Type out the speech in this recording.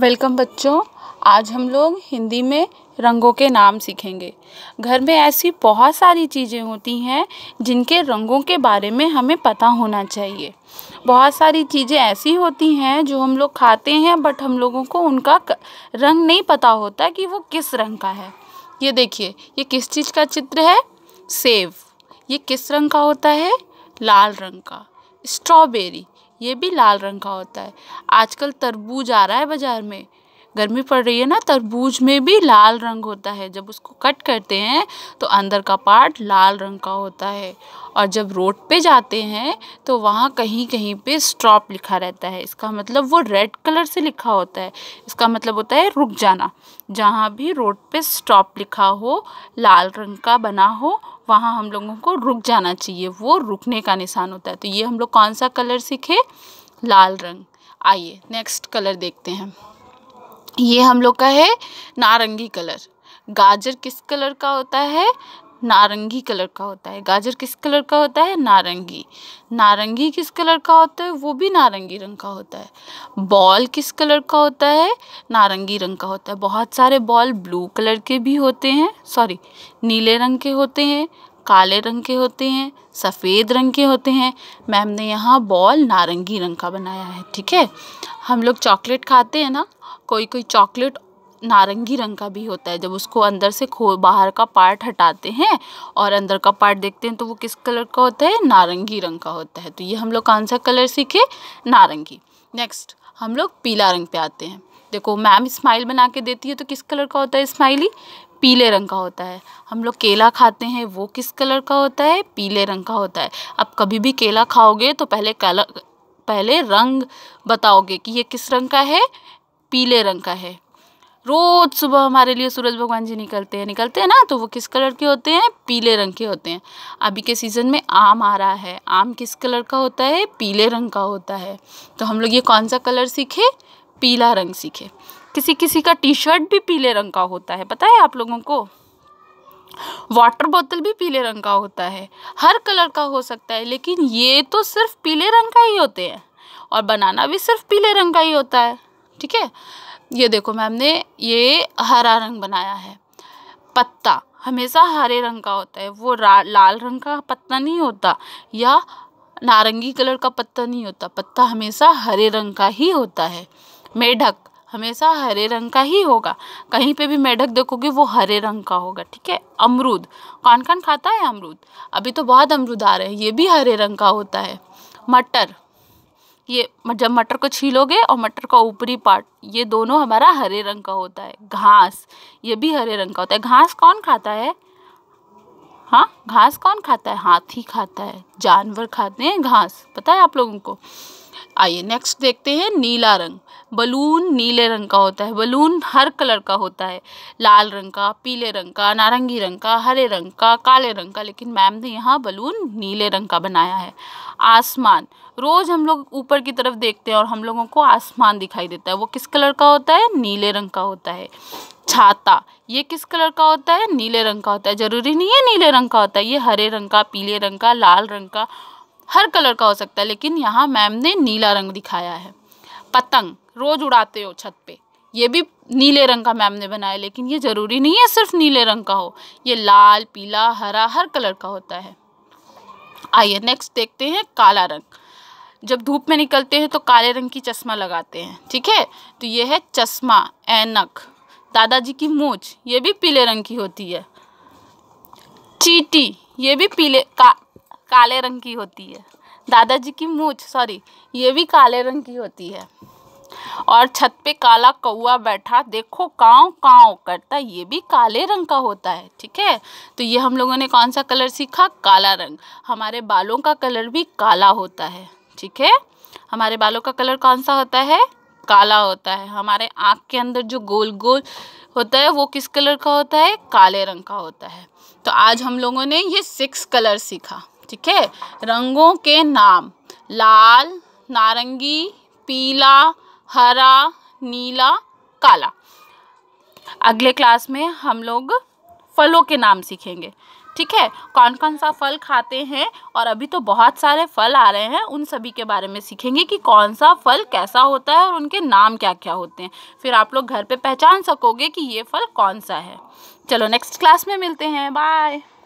welcome बच्चों आज हम लोग हिंदी में रंगों के नाम सीखेंगे घर में ऐसी बहुत सारी चीज़ें होती हैं जिनके रंगों के बारे में हमें पता होना चाहिए बहुत सारी चीज़ें ऐसी होती हैं जो हम लोग खाते हैं बट हम लोगों को उनका रंग नहीं पता होता कि वो किस रंग का है ये देखिए ये किस चीज़ का चित्र है सेब ये किस रंग का होता है लाल रंग का स्ट्रॉबेरी ये भी लाल रंग का होता है आजकल तरबूज आ रहा है बाज़ार में गर्मी पड़ रही है ना तरबूज में भी लाल रंग होता है जब उसको कट करते हैं तो अंदर का पार्ट लाल रंग का होता है और जब रोड पे जाते हैं तो वहाँ कहीं कहीं पे स्टॉप लिखा रहता है इसका मतलब वो रेड कलर से लिखा होता है इसका मतलब होता है रुक जाना जहाँ भी रोड पे स्टॉप लिखा हो लाल रंग का बना हो वहाँ हम लोगों को रुक जाना चाहिए वो रुकने का निशान होता है तो ये हम लोग कौन सा कलर सीखे लाल रंग आइए नेक्स्ट कलर देखते हैं ये हम लोग का है नारंगी कलर गाजर किस कलर का होता है नारंगी कलर का होता है गाजर किस कलर का होता है नारंगी नारंगी किस कलर का होता है वो भी नारंगी रंग का होता है बॉल किस कलर का होता है नारंगी रंग का होता है बहुत सारे बॉल ब्लू कलर के भी होते हैं सॉरी नीले रंग के होते हैं काले रंग के होते हैं सफ़ेद रंग के होते हैं मैम ने यहाँ बॉल नारंगी रंग का बनाया है ठीक है हम लोग चॉकलेट खाते हैं ना कोई कोई चॉकलेट नारंगी रंग का भी होता है जब उसको अंदर से खो बाहर का पार्ट हटाते हैं और अंदर का पार्ट देखते हैं तो वो किस कलर का होता है नारंगी रंग का होता है तो ये हम लोग कौन सा कलर सीखे नारंगी नेक्स्ट हम लोग पीला रंग पे आते हैं देखो मैम स्माइल बना के देती है तो किस कलर का होता है स्माइली पीले रंग का होता है हम लोग केला खाते हैं वो किस कलर का होता है पीले रंग का होता है अब कभी भी केला खाओगे तो पहले कला पहले रंग बताओगे कि ये किस रंग का है पीले रंग का है रोज़ सुबह हमारे लिए सूरज भगवान जी निकलते हैं निकलते हैं ना तो वो किस कलर के होते हैं पीले रंग के होते हैं अभी के सीज़न में आम आ रहा है आम किस कलर का होता है पीले रंग का होता है तो हम लोग ये कौन सा कलर सीखे पीला रंग सीखे किसी किसी का टी शर्ट भी पीले रंग का होता है पता है आप लोगों को वाटर बोतल भी पीले रंग का होता है हर कलर का हो सकता है लेकिन ये तो सिर्फ पीले रंग का ही होते हैं और बनाना भी सिर्फ पीले रंग का ही होता है ठीक है ये देखो मैम ने ये हरा रंग बनाया है पत्ता हमेशा हरे रंग का होता है वो लाल रंग का पत्ता नहीं होता या नारंगी कलर का पत्ता नहीं होता पत्ता हमेशा हरे रंग का ही होता है मेढक हमेशा हरे रंग का ही होगा कहीं पे भी मेढक देखोगे वो हरे रंग का होगा ठीक है अमरूद कौन कौन खाता है अमरूद अभी तो बहुत अमरूद आ रहे हैं ये भी हरे रंग का होता है मटर ये जब मटर को छीलोगे और मटर का ऊपरी पार्ट ये दोनों हमारा हरे रंग का होता है घास ये भी हरे रंग का होता है घास कौन खाता है हाँ घास कौन खाता है हाथी खाता है जानवर खाते हैं घास पता है आप लोगों को आइए नेक्स्ट देखते हैं नीला रंग बलून नीले रंग का होता है बलून हर कलर का होता है लाल रंग का पीले रंग का नारंगी रंग का हरे रंग का काले रंग का लेकिन मैम ने यहाँ बलून नीले रंग का बनाया है आसमान रोज़ हम लोग ऊपर की तरफ देखते हैं और हम लोगों को आसमान दिखाई देता है वो किस कलर का होता है नीले रंग का होता है छाता ये किस कलर का होता है नीले रंग का होता है ज़रूरी नहीं है नीले रंग का होता है ये हरे रंग का पीले रंग का लाल रंग का हर कलर का हो सकता है लेकिन यहाँ मैम ने नीला रंग दिखाया है पतंग रोज़ उड़ाते हो छत पे ये भी नीले रंग का मैम ने बनाया लेकिन ये ज़रूरी नहीं है सिर्फ नीले रंग का हो ये लाल पीला हरा हर कलर का होता है आइए नेक्स्ट देखते हैं काला रंग जब धूप में निकलते हैं तो काले रंग की चश्मा लगाते हैं ठीक है तो ये है चश्मा ऐनक दादाजी की मूछ ये भी पीले रंग की होती है चीटी ये भी पीले का काले रंग की होती है दादाजी की मूछ सॉरी ये भी काले रंग की होती है और छत पे काला कौआ बैठा देखो काँव काँव करता ये भी काले रंग का होता है ठीक है तो ये हम लोगों ने कौन सा कलर सीखा काला रंग हमारे बालों का कलर भी काला होता है ठीक है हमारे बालों का कलर कौन सा होता है काला होता है हमारे आँख के अंदर जो गोल गोल होता है वो किस कलर का होता है काले रंग का होता है तो आज हम लोगों ने ये सिक्स कलर सीखा ठीक है रंगों के नाम लाल नारंगी पीला हरा नीला काला अगले क्लास में हम लोग फलों के नाम सीखेंगे ठीक है कौन कौन सा फल खाते हैं और अभी तो बहुत सारे फल आ रहे हैं उन सभी के बारे में सीखेंगे कि कौन सा फल कैसा होता है और उनके नाम क्या क्या होते हैं फिर आप लोग घर पे पहचान सकोगे कि ये फल कौन सा है चलो नेक्स्ट क्लास में मिलते हैं बाय